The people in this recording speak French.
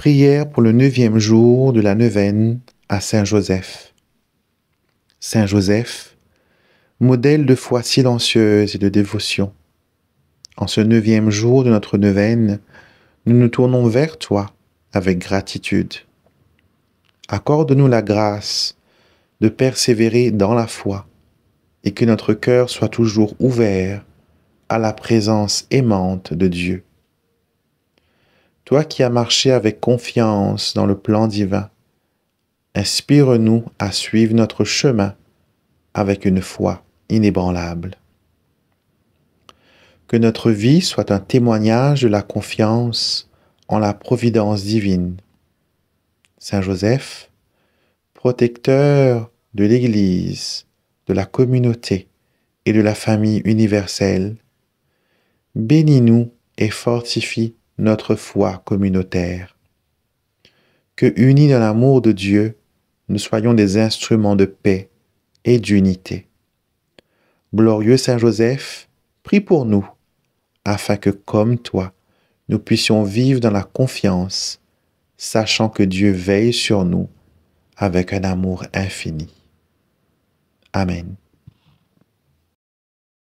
Prière pour le neuvième jour de la neuvaine à Saint Joseph. Saint Joseph, modèle de foi silencieuse et de dévotion. En ce neuvième jour de notre neuvaine, nous nous tournons vers toi avec gratitude. Accorde-nous la grâce de persévérer dans la foi et que notre cœur soit toujours ouvert à la présence aimante de Dieu toi qui as marché avec confiance dans le plan divin, inspire-nous à suivre notre chemin avec une foi inébranlable. Que notre vie soit un témoignage de la confiance en la providence divine. Saint Joseph, protecteur de l'Église, de la communauté et de la famille universelle, bénis-nous et fortifie notre foi communautaire. Que unis dans l'amour de Dieu, nous soyons des instruments de paix et d'unité. Glorieux Saint Joseph, prie pour nous, afin que comme toi, nous puissions vivre dans la confiance, sachant que Dieu veille sur nous avec un amour infini. Amen.